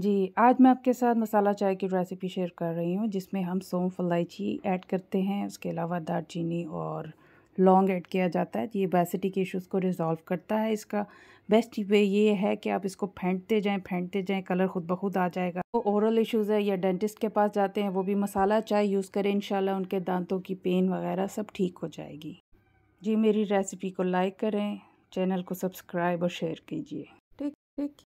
जी आज मैं आपके साथ मसाला चाय की रेसिपी शेयर कर रही हूँ जिसमें हम सौंफ इलायची ऐड करते हैं उसके अलावा दालचीनी और लौंग ऐड किया जाता है ये बैसिटी के इश्यूज़ को रिजॉल्व करता है इसका बेस्ट वे ये है कि आप इसको फेंटते जाएं फेंटते जाएं कलर खुद ब खुद आ जाएगा वो ओरल इश्यूज़ है या डेंटिस्ट के पास जाते हैं वो भी मसाला चाय यूज़ करें इंशाल्लाह उनके दांतों की पेन वगैरह सब ठीक हो जाएगी जी मेरी रेसिपी को लाइक करें चैनल को सब्सक्राइब और शेयर कीजिए ठीक ठीक